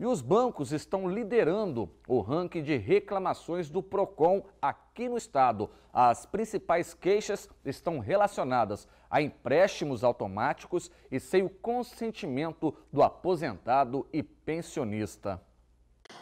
E os bancos estão liderando o ranking de reclamações do PROCON aqui no estado. As principais queixas estão relacionadas a empréstimos automáticos e sem o consentimento do aposentado e pensionista.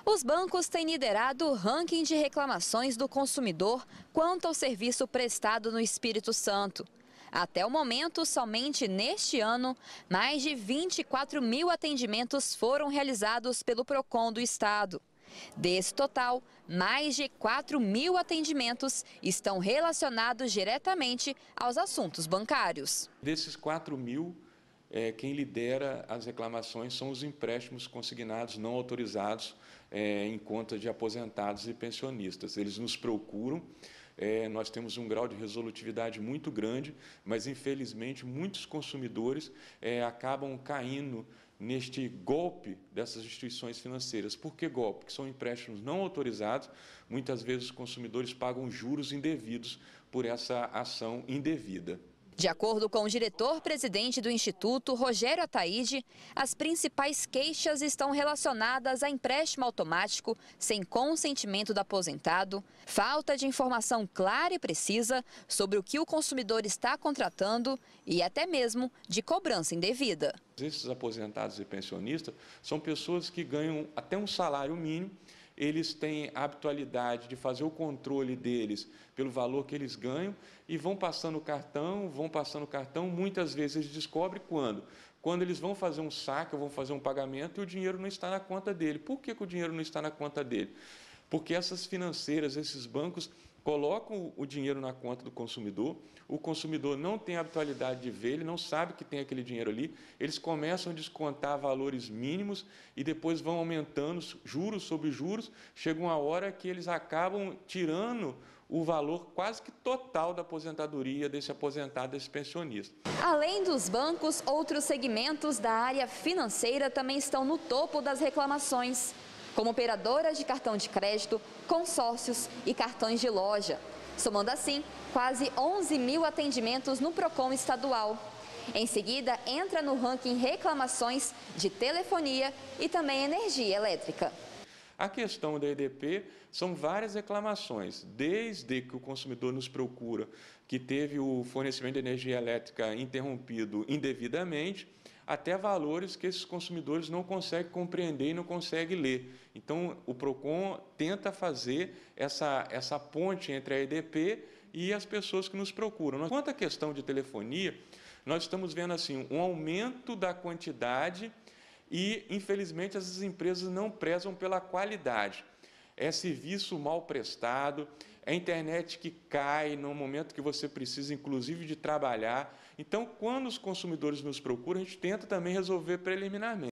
Os bancos têm liderado o ranking de reclamações do consumidor quanto ao serviço prestado no Espírito Santo. Até o momento, somente neste ano, mais de 24 mil atendimentos foram realizados pelo PROCON do Estado. Desse total, mais de 4 mil atendimentos estão relacionados diretamente aos assuntos bancários. Desses 4 mil, é, quem lidera as reclamações são os empréstimos consignados não autorizados é, em conta de aposentados e pensionistas. Eles nos procuram é, nós temos um grau de resolutividade muito grande, mas infelizmente muitos consumidores é, acabam caindo neste golpe dessas instituições financeiras. Por que golpe? Porque são empréstimos não autorizados, muitas vezes os consumidores pagam juros indevidos por essa ação indevida. De acordo com o diretor-presidente do Instituto, Rogério Ataíde, as principais queixas estão relacionadas a empréstimo automático sem consentimento do aposentado, falta de informação clara e precisa sobre o que o consumidor está contratando e até mesmo de cobrança indevida. Esses aposentados e pensionistas são pessoas que ganham até um salário mínimo eles têm a habitualidade de fazer o controle deles pelo valor que eles ganham e vão passando o cartão, vão passando o cartão, muitas vezes eles descobrem quando? Quando eles vão fazer um saque ou vão fazer um pagamento e o dinheiro não está na conta dele. Por que, que o dinheiro não está na conta dele? Porque essas financeiras, esses bancos, colocam o dinheiro na conta do consumidor, o consumidor não tem a habitualidade de ver, ele não sabe que tem aquele dinheiro ali, eles começam a descontar valores mínimos e depois vão aumentando juros sobre juros, chega uma hora que eles acabam tirando o valor quase que total da aposentadoria desse aposentado, desse pensionista. Além dos bancos, outros segmentos da área financeira também estão no topo das reclamações como operadoras de cartão de crédito, consórcios e cartões de loja, somando assim quase 11 mil atendimentos no PROCON estadual. Em seguida, entra no ranking reclamações de telefonia e também energia elétrica. A questão da EDP são várias reclamações, desde que o consumidor nos procura que teve o fornecimento de energia elétrica interrompido indevidamente, até valores que esses consumidores não conseguem compreender e não conseguem ler. Então, o PROCON tenta fazer essa, essa ponte entre a EDP e as pessoas que nos procuram. Quanto à questão de telefonia, nós estamos vendo assim um aumento da quantidade e, infelizmente, as empresas não prezam pela qualidade é serviço mal prestado, é internet que cai no momento que você precisa, inclusive, de trabalhar. Então, quando os consumidores nos procuram, a gente tenta também resolver preliminarmente.